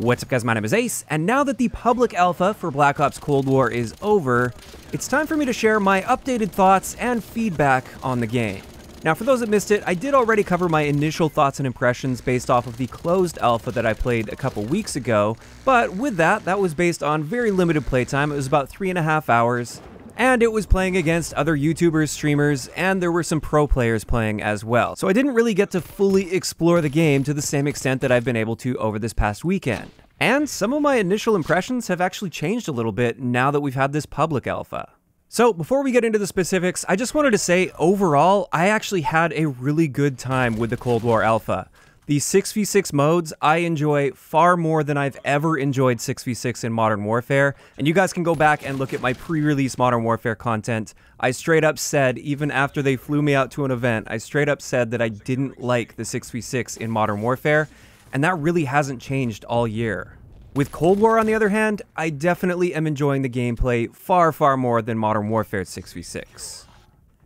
What's up guys, my name is Ace, and now that the public alpha for Black Ops Cold War is over, it's time for me to share my updated thoughts and feedback on the game. Now for those that missed it, I did already cover my initial thoughts and impressions based off of the closed alpha that I played a couple weeks ago, but with that, that was based on very limited playtime, it was about three and a half hours, and it was playing against other YouTubers, streamers, and there were some pro players playing as well. So I didn't really get to fully explore the game to the same extent that I've been able to over this past weekend. And some of my initial impressions have actually changed a little bit now that we've had this public alpha. So before we get into the specifics, I just wanted to say overall, I actually had a really good time with the Cold War Alpha. These 6v6 modes I enjoy far more than I've ever enjoyed 6v6 in Modern Warfare, and you guys can go back and look at my pre-release Modern Warfare content. I straight up said, even after they flew me out to an event, I straight up said that I didn't like the 6v6 in Modern Warfare, and that really hasn't changed all year. With Cold War on the other hand, I definitely am enjoying the gameplay far far more than Modern Warfare 6v6.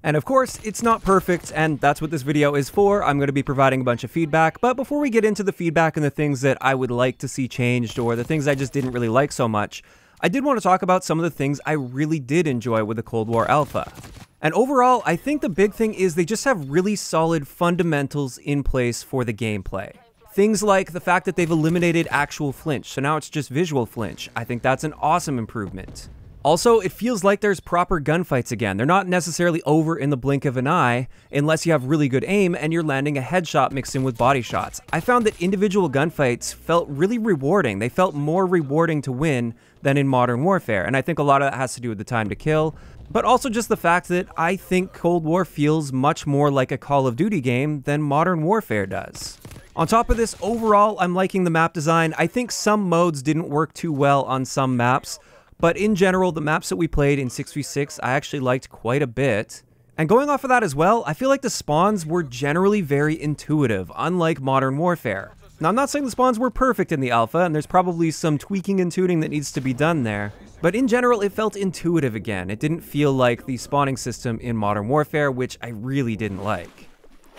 And of course, it's not perfect, and that's what this video is for. I'm going to be providing a bunch of feedback, but before we get into the feedback and the things that I would like to see changed or the things I just didn't really like so much, I did want to talk about some of the things I really did enjoy with the Cold War Alpha. And overall, I think the big thing is they just have really solid fundamentals in place for the gameplay. Things like the fact that they've eliminated actual flinch, so now it's just visual flinch. I think that's an awesome improvement. Also, it feels like there's proper gunfights again. They're not necessarily over in the blink of an eye, unless you have really good aim and you're landing a headshot mixed in with body shots. I found that individual gunfights felt really rewarding. They felt more rewarding to win than in Modern Warfare, and I think a lot of that has to do with the time to kill, but also just the fact that I think Cold War feels much more like a Call of Duty game than Modern Warfare does. On top of this, overall, I'm liking the map design. I think some modes didn't work too well on some maps, but in general, the maps that we played in 6v6, I actually liked quite a bit. And going off of that as well, I feel like the spawns were generally very intuitive, unlike Modern Warfare. Now, I'm not saying the spawns were perfect in the alpha, and there's probably some tweaking and tuning that needs to be done there, but in general, it felt intuitive again. It didn't feel like the spawning system in Modern Warfare, which I really didn't like.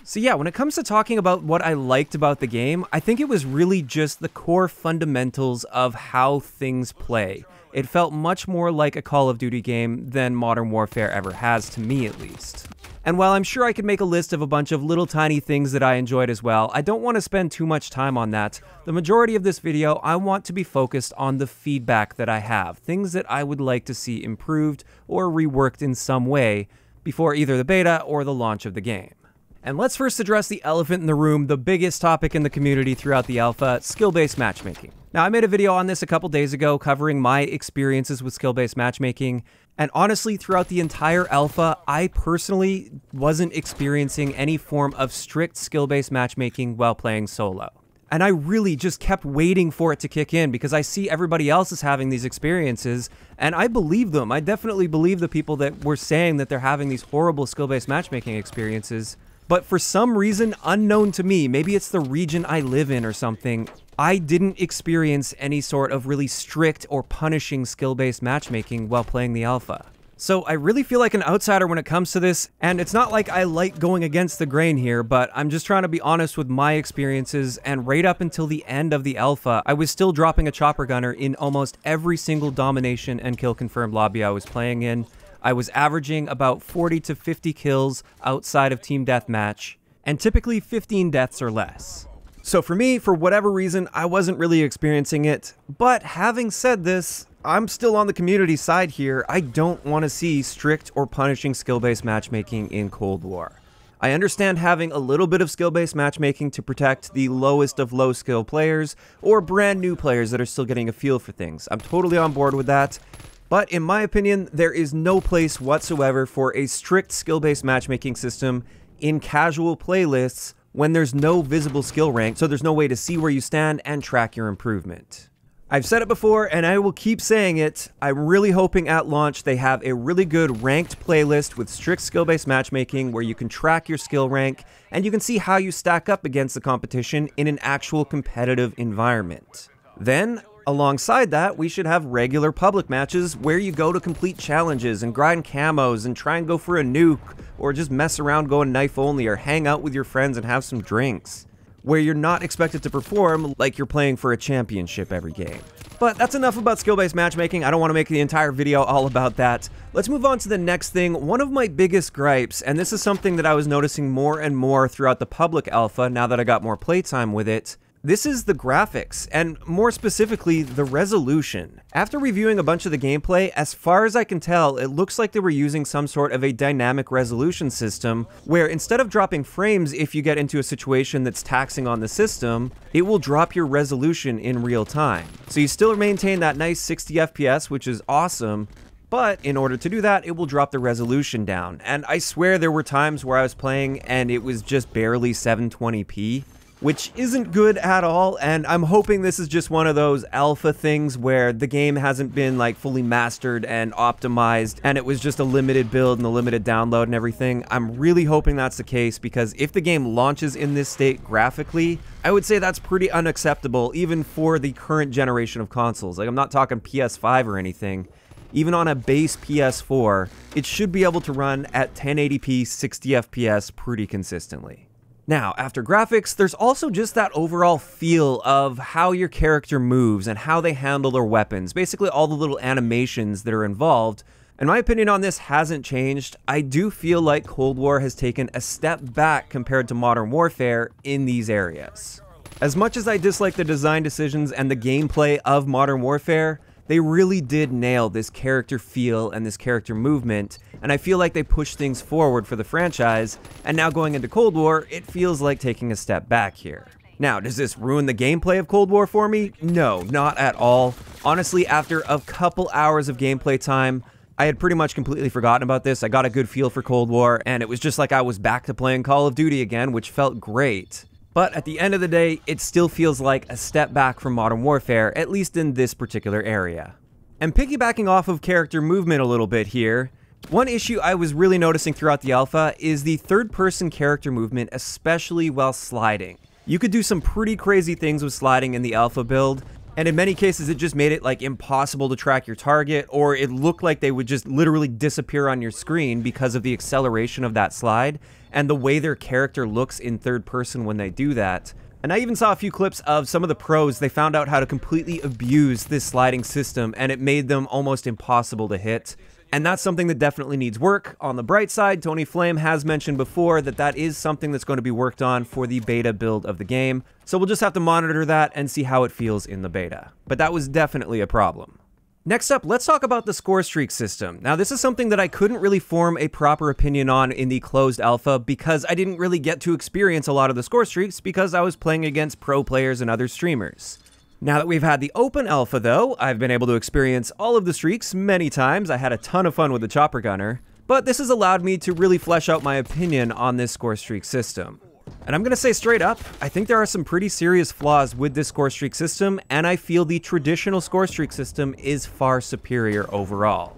So yeah, when it comes to talking about what I liked about the game, I think it was really just the core fundamentals of how things play. It felt much more like a Call of Duty game than Modern Warfare ever has, to me at least. And while I'm sure I could make a list of a bunch of little tiny things that I enjoyed as well, I don't want to spend too much time on that. The majority of this video, I want to be focused on the feedback that I have, things that I would like to see improved or reworked in some way before either the beta or the launch of the game. And let's first address the elephant in the room, the biggest topic in the community throughout the alpha, skill-based matchmaking. Now, I made a video on this a couple days ago covering my experiences with skill based matchmaking. And honestly, throughout the entire alpha, I personally wasn't experiencing any form of strict skill based matchmaking while playing solo. And I really just kept waiting for it to kick in because I see everybody else is having these experiences and I believe them. I definitely believe the people that were saying that they're having these horrible skill based matchmaking experiences. But for some reason unknown to me, maybe it's the region I live in or something, I didn't experience any sort of really strict or punishing skill-based matchmaking while playing the alpha. So I really feel like an outsider when it comes to this, and it's not like I like going against the grain here, but I'm just trying to be honest with my experiences, and right up until the end of the alpha, I was still dropping a chopper gunner in almost every single domination and kill confirmed lobby I was playing in. I was averaging about 40 to 50 kills outside of team deathmatch, and typically 15 deaths or less. So for me, for whatever reason, I wasn't really experiencing it. But having said this, I'm still on the community side here. I don't want to see strict or punishing skill based matchmaking in Cold War. I understand having a little bit of skill based matchmaking to protect the lowest of low skill players or brand new players that are still getting a feel for things. I'm totally on board with that. But in my opinion, there is no place whatsoever for a strict skill based matchmaking system in casual playlists when there's no visible skill rank, so there's no way to see where you stand and track your improvement. I've said it before and I will keep saying it. I'm really hoping at launch they have a really good ranked playlist with strict skill based matchmaking where you can track your skill rank and you can see how you stack up against the competition in an actual competitive environment. Then, Alongside that, we should have regular public matches where you go to complete challenges and grind camos and try and go for a nuke, or just mess around going knife only or hang out with your friends and have some drinks. Where you're not expected to perform like you're playing for a championship every game. But that's enough about skill-based matchmaking, I don't want to make the entire video all about that. Let's move on to the next thing, one of my biggest gripes, and this is something that I was noticing more and more throughout the public alpha now that I got more playtime with it, this is the graphics, and more specifically, the resolution. After reviewing a bunch of the gameplay, as far as I can tell, it looks like they were using some sort of a dynamic resolution system, where instead of dropping frames if you get into a situation that's taxing on the system, it will drop your resolution in real time. So you still maintain that nice 60 FPS, which is awesome, but in order to do that, it will drop the resolution down. And I swear there were times where I was playing and it was just barely 720p which isn't good at all. And I'm hoping this is just one of those alpha things where the game hasn't been like fully mastered and optimized and it was just a limited build and a limited download and everything. I'm really hoping that's the case because if the game launches in this state graphically, I would say that's pretty unacceptable even for the current generation of consoles. Like I'm not talking PS5 or anything even on a base PS4, it should be able to run at 1080p 60fps pretty consistently. Now, after graphics, there's also just that overall feel of how your character moves and how they handle their weapons, basically all the little animations that are involved. And my opinion on this hasn't changed. I do feel like Cold War has taken a step back compared to Modern Warfare in these areas. As much as I dislike the design decisions and the gameplay of Modern Warfare, they really did nail this character feel and this character movement, and I feel like they pushed things forward for the franchise, and now going into Cold War, it feels like taking a step back here. Now, does this ruin the gameplay of Cold War for me? No, not at all. Honestly, after a couple hours of gameplay time, I had pretty much completely forgotten about this. I got a good feel for Cold War, and it was just like I was back to playing Call of Duty again, which felt great. But at the end of the day, it still feels like a step back from Modern Warfare, at least in this particular area. And piggybacking off of character movement a little bit here, one issue I was really noticing throughout the alpha is the third person character movement, especially while sliding. You could do some pretty crazy things with sliding in the alpha build, and in many cases, it just made it like impossible to track your target, or it looked like they would just literally disappear on your screen because of the acceleration of that slide and the way their character looks in third person when they do that. And I even saw a few clips of some of the pros. They found out how to completely abuse this sliding system, and it made them almost impossible to hit. And that's something that definitely needs work. On the bright side, Tony Flame has mentioned before that that is something that's going to be worked on for the beta build of the game. So we'll just have to monitor that and see how it feels in the beta. But that was definitely a problem. Next up, let's talk about the score streak system. Now, this is something that I couldn't really form a proper opinion on in the closed alpha because I didn't really get to experience a lot of the score streaks because I was playing against pro players and other streamers. Now that we've had the open alpha though, I've been able to experience all of the streaks many times. I had a ton of fun with the chopper gunner, but this has allowed me to really flesh out my opinion on this score streak system. And I'm gonna say straight up, I think there are some pretty serious flaws with this score streak system, and I feel the traditional score streak system is far superior overall.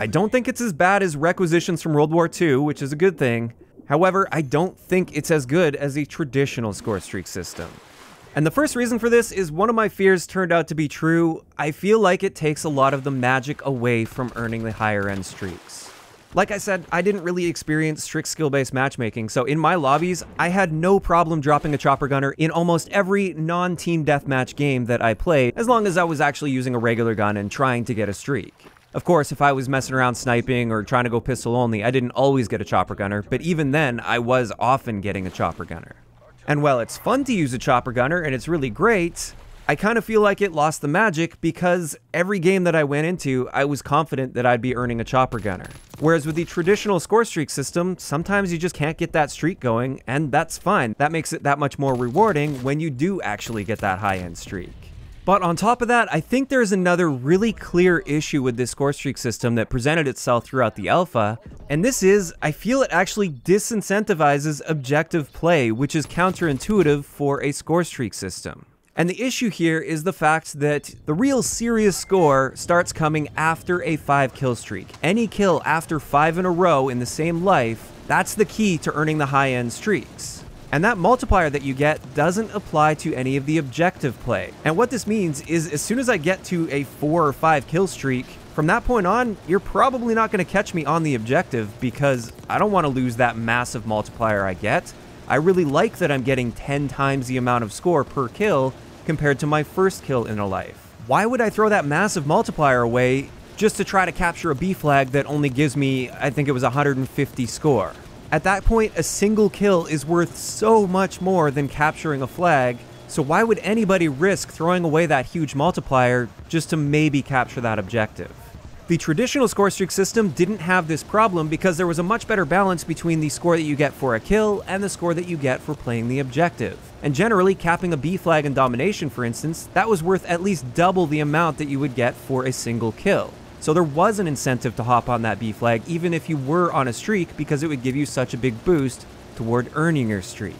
I don't think it's as bad as requisitions from World War II, which is a good thing. However, I don't think it's as good as the traditional score streak system. And the first reason for this is one of my fears turned out to be true. I feel like it takes a lot of the magic away from earning the higher end streaks. Like I said, I didn't really experience strict skill-based matchmaking, so in my lobbies, I had no problem dropping a chopper gunner in almost every non-team deathmatch game that I played, as long as I was actually using a regular gun and trying to get a streak. Of course, if I was messing around sniping or trying to go pistol only, I didn't always get a chopper gunner, but even then, I was often getting a chopper gunner. And while it's fun to use a chopper gunner and it's really great, I kind of feel like it lost the magic because every game that I went into, I was confident that I'd be earning a chopper gunner. Whereas with the traditional score streak system, sometimes you just can't get that streak going, and that's fine. That makes it that much more rewarding when you do actually get that high end streak. But on top of that, I think there's another really clear issue with this score streak system that presented itself throughout the alpha, and this is, I feel it actually disincentivizes objective play, which is counterintuitive for a score streak system. And the issue here is the fact that the real serious score starts coming after a 5 kill streak. Any kill after 5 in a row in the same life, that's the key to earning the high end streaks. And that multiplier that you get doesn't apply to any of the objective play. And what this means is as soon as I get to a 4 or 5 kill streak, from that point on, you're probably not going to catch me on the objective because I don't want to lose that massive multiplier I get. I really like that I'm getting 10 times the amount of score per kill compared to my first kill in a life. Why would I throw that massive multiplier away just to try to capture a B flag that only gives me, I think it was 150 score? At that point, a single kill is worth so much more than capturing a flag, so why would anybody risk throwing away that huge multiplier just to maybe capture that objective? The traditional score streak system didn't have this problem because there was a much better balance between the score that you get for a kill and the score that you get for playing the objective. And generally, capping a B flag in Domination, for instance, that was worth at least double the amount that you would get for a single kill. So there was an incentive to hop on that B flag, even if you were on a streak, because it would give you such a big boost toward earning your streak.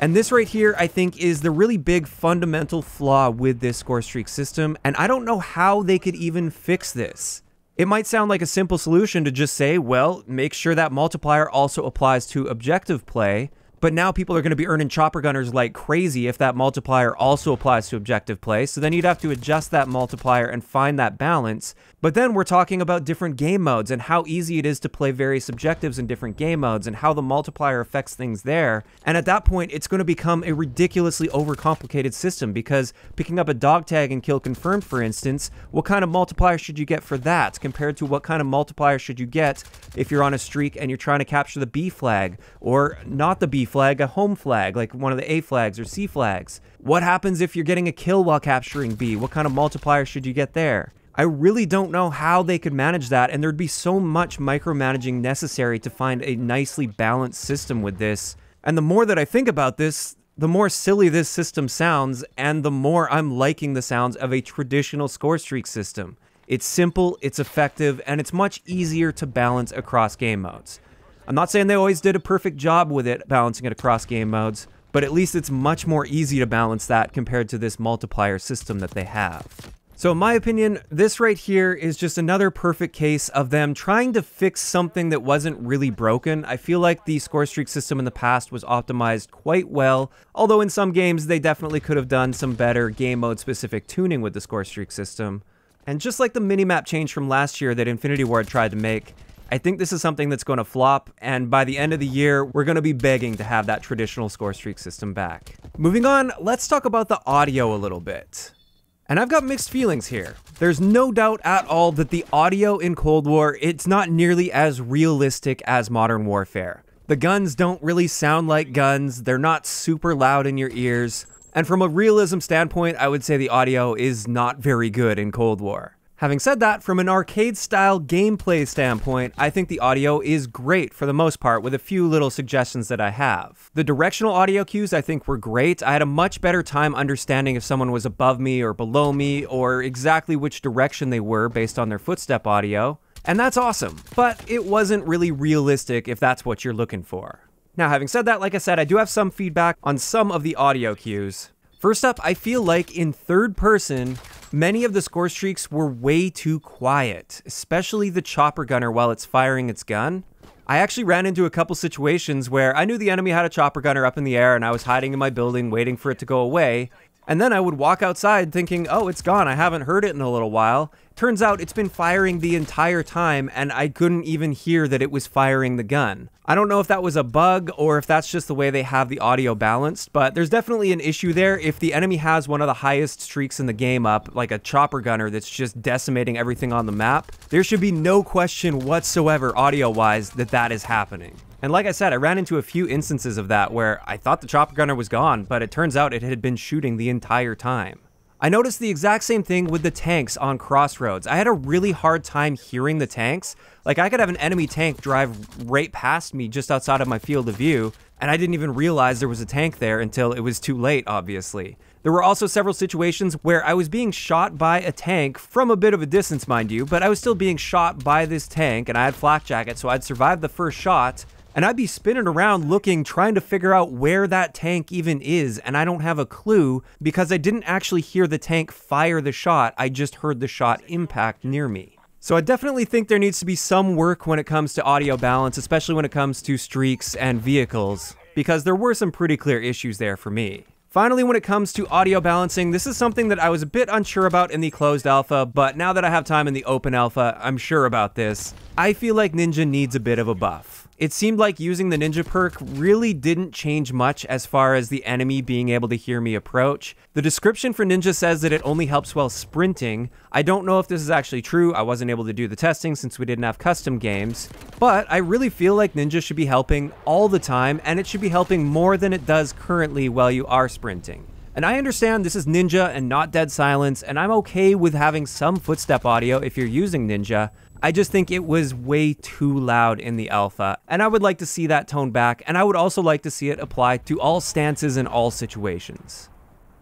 And this right here, I think, is the really big fundamental flaw with this score streak system, and I don't know how they could even fix this. It might sound like a simple solution to just say, well, make sure that multiplier also applies to objective play, but now people are going to be earning chopper gunners like crazy if that multiplier also applies to objective play. So then you'd have to adjust that multiplier and find that balance. But then we're talking about different game modes and how easy it is to play various objectives in different game modes and how the multiplier affects things there. And at that point, it's going to become a ridiculously overcomplicated system because picking up a dog tag and kill confirmed, for instance, what kind of multiplier should you get for that compared to what kind of multiplier should you get if you're on a streak and you're trying to capture the B flag or not the B flag a home flag, like one of the A flags or C flags? What happens if you're getting a kill while capturing B? What kind of multiplier should you get there? I really don't know how they could manage that, and there'd be so much micromanaging necessary to find a nicely balanced system with this. And the more that I think about this, the more silly this system sounds, and the more I'm liking the sounds of a traditional score streak system. It's simple, it's effective, and it's much easier to balance across game modes. I'm not saying they always did a perfect job with it, balancing it across game modes, but at least it's much more easy to balance that compared to this multiplier system that they have. So in my opinion, this right here is just another perfect case of them trying to fix something that wasn't really broken. I feel like the score streak system in the past was optimized quite well, although in some games they definitely could have done some better game mode specific tuning with the score streak system. And just like the minimap change from last year that Infinity Ward tried to make, I think this is something that's going to flop, and by the end of the year, we're going to be begging to have that traditional score streak system back. Moving on, let's talk about the audio a little bit. And I've got mixed feelings here. There's no doubt at all that the audio in Cold War, it's not nearly as realistic as Modern Warfare. The guns don't really sound like guns, they're not super loud in your ears, and from a realism standpoint, I would say the audio is not very good in Cold War. Having said that, from an arcade style gameplay standpoint, I think the audio is great for the most part, with a few little suggestions that I have. The directional audio cues I think were great. I had a much better time understanding if someone was above me or below me, or exactly which direction they were based on their footstep audio. And that's awesome, but it wasn't really realistic if that's what you're looking for. Now, having said that, like I said, I do have some feedback on some of the audio cues, First up, I feel like in third person, many of the score streaks were way too quiet, especially the chopper gunner while it's firing its gun. I actually ran into a couple situations where I knew the enemy had a chopper gunner up in the air and I was hiding in my building waiting for it to go away, and then I would walk outside thinking, oh, it's gone. I haven't heard it in a little while. Turns out it's been firing the entire time, and I couldn't even hear that it was firing the gun. I don't know if that was a bug or if that's just the way they have the audio balanced, but there's definitely an issue there if the enemy has one of the highest streaks in the game up, like a chopper gunner that's just decimating everything on the map. There should be no question whatsoever audio-wise that that is happening. And like I said, I ran into a few instances of that where I thought the chopper gunner was gone, but it turns out it had been shooting the entire time. I noticed the exact same thing with the tanks on Crossroads. I had a really hard time hearing the tanks. Like, I could have an enemy tank drive right past me just outside of my field of view, and I didn't even realize there was a tank there until it was too late, obviously. There were also several situations where I was being shot by a tank from a bit of a distance, mind you, but I was still being shot by this tank, and I had flak jacket, so I'd survived the first shot, and I'd be spinning around looking, trying to figure out where that tank even is, and I don't have a clue because I didn't actually hear the tank fire the shot, I just heard the shot impact near me. So I definitely think there needs to be some work when it comes to audio balance, especially when it comes to streaks and vehicles, because there were some pretty clear issues there for me. Finally, when it comes to audio balancing, this is something that I was a bit unsure about in the closed alpha, but now that I have time in the open alpha, I'm sure about this. I feel like Ninja needs a bit of a buff. It seemed like using the ninja perk really didn't change much as far as the enemy being able to hear me approach. The description for ninja says that it only helps while sprinting. I don't know if this is actually true, I wasn't able to do the testing since we didn't have custom games, but I really feel like ninja should be helping all the time and it should be helping more than it does currently while you are sprinting. And I understand this is Ninja and not Dead Silence, and I'm okay with having some footstep audio if you're using Ninja. I just think it was way too loud in the alpha, and I would like to see that tone back, and I would also like to see it apply to all stances and all situations.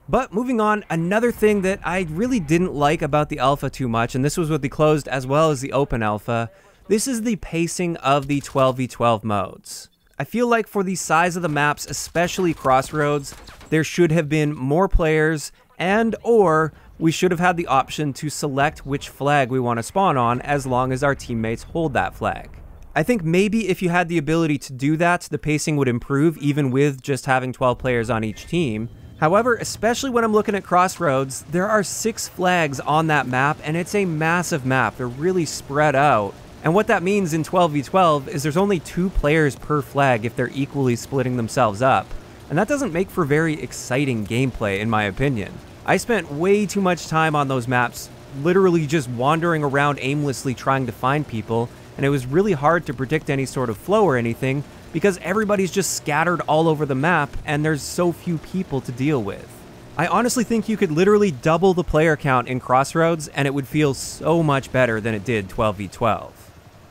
But moving on, another thing that I really didn't like about the alpha too much, and this was with the closed as well as the open alpha, this is the pacing of the 12v12 modes. I feel like for the size of the maps, especially Crossroads, there should have been more players and or we should have had the option to select which flag we want to spawn on as long as our teammates hold that flag. I think maybe if you had the ability to do that, the pacing would improve even with just having 12 players on each team. However, especially when I'm looking at Crossroads, there are six flags on that map and it's a massive map. They're really spread out. And what that means in 12v12 is there's only two players per flag if they're equally splitting themselves up. And that doesn't make for very exciting gameplay in my opinion. I spent way too much time on those maps literally just wandering around aimlessly trying to find people, and it was really hard to predict any sort of flow or anything because everybody's just scattered all over the map and there's so few people to deal with. I honestly think you could literally double the player count in Crossroads and it would feel so much better than it did 12v12.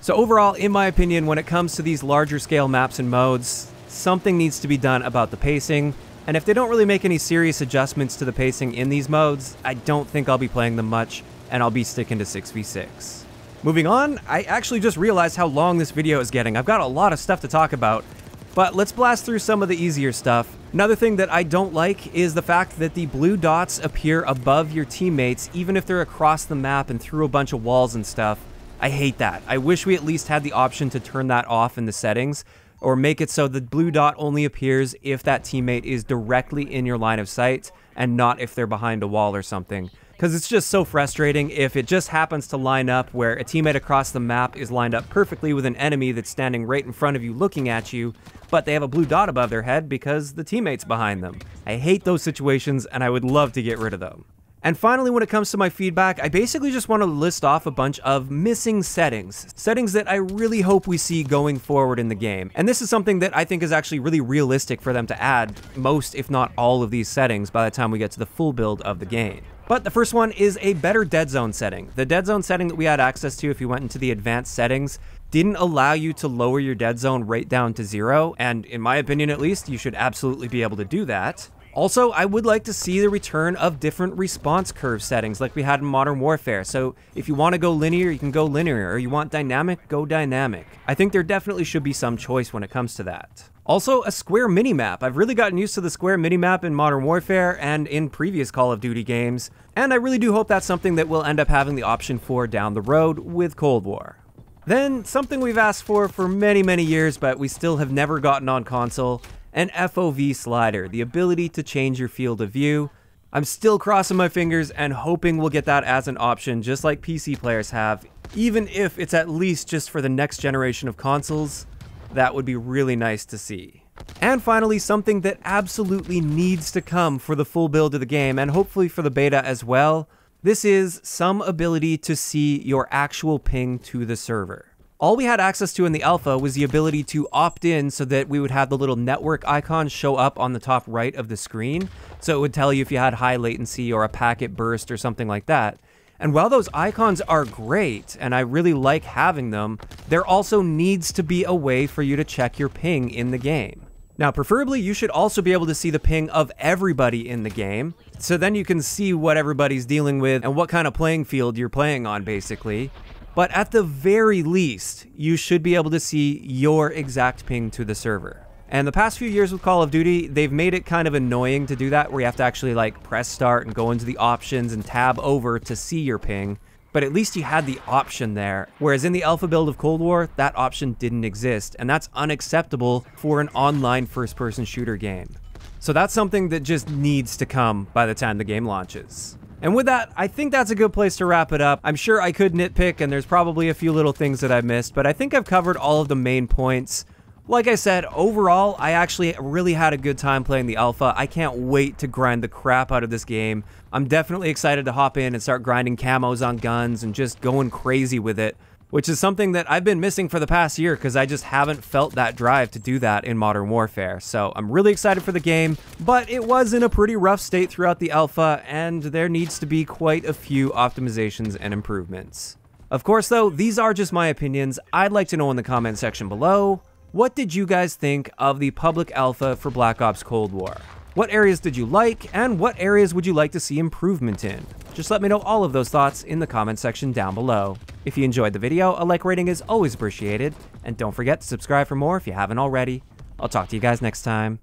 So overall, in my opinion, when it comes to these larger scale maps and modes, something needs to be done about the pacing, and if they don't really make any serious adjustments to the pacing in these modes, I don't think I'll be playing them much, and I'll be sticking to 6v6. Moving on, I actually just realized how long this video is getting. I've got a lot of stuff to talk about, but let's blast through some of the easier stuff. Another thing that I don't like is the fact that the blue dots appear above your teammates even if they're across the map and through a bunch of walls and stuff. I hate that. I wish we at least had the option to turn that off in the settings or make it so the blue dot only appears if that teammate is directly in your line of sight and not if they're behind a wall or something. Because it's just so frustrating if it just happens to line up where a teammate across the map is lined up perfectly with an enemy that's standing right in front of you looking at you, but they have a blue dot above their head because the teammate's behind them. I hate those situations and I would love to get rid of them. And finally, when it comes to my feedback, I basically just want to list off a bunch of missing settings. Settings that I really hope we see going forward in the game. And this is something that I think is actually really realistic for them to add most, if not all of these settings by the time we get to the full build of the game. But the first one is a better dead zone setting. The dead zone setting that we had access to if you went into the advanced settings didn't allow you to lower your dead zone right down to zero, and in my opinion at least, you should absolutely be able to do that. Also, I would like to see the return of different response curve settings like we had in Modern Warfare. So if you want to go linear, you can go linear, or you want dynamic, go dynamic. I think there definitely should be some choice when it comes to that. Also, a square minimap. I've really gotten used to the square minimap in Modern Warfare and in previous Call of Duty games, and I really do hope that's something that we'll end up having the option for down the road with Cold War. Then, something we've asked for for many, many years, but we still have never gotten on console, an FOV slider, the ability to change your field of view. I'm still crossing my fingers and hoping we'll get that as an option just like PC players have, even if it's at least just for the next generation of consoles. That would be really nice to see. And finally, something that absolutely needs to come for the full build of the game, and hopefully for the beta as well, this is some ability to see your actual ping to the server. All we had access to in the alpha was the ability to opt in so that we would have the little network icon show up on the top right of the screen. So it would tell you if you had high latency or a packet burst or something like that. And while those icons are great, and I really like having them, there also needs to be a way for you to check your ping in the game. Now, preferably, you should also be able to see the ping of everybody in the game, so then you can see what everybody's dealing with and what kind of playing field you're playing on, basically. But at the very least, you should be able to see your exact ping to the server. And the past few years with Call of Duty, they've made it kind of annoying to do that, where you have to actually like press start and go into the options and tab over to see your ping. But at least you had the option there. Whereas in the alpha build of Cold War, that option didn't exist, and that's unacceptable for an online first person shooter game. So that's something that just needs to come by the time the game launches. And with that, I think that's a good place to wrap it up. I'm sure I could nitpick and there's probably a few little things that I missed, but I think I've covered all of the main points. Like I said, overall, I actually really had a good time playing the alpha. I can't wait to grind the crap out of this game. I'm definitely excited to hop in and start grinding camos on guns and just going crazy with it which is something that I've been missing for the past year because I just haven't felt that drive to do that in Modern Warfare. So I'm really excited for the game, but it was in a pretty rough state throughout the alpha and there needs to be quite a few optimizations and improvements. Of course though, these are just my opinions. I'd like to know in the comment section below, what did you guys think of the public alpha for Black Ops Cold War? What areas did you like, and what areas would you like to see improvement in? Just let me know all of those thoughts in the comment section down below. If you enjoyed the video, a like rating is always appreciated, and don't forget to subscribe for more if you haven't already. I'll talk to you guys next time.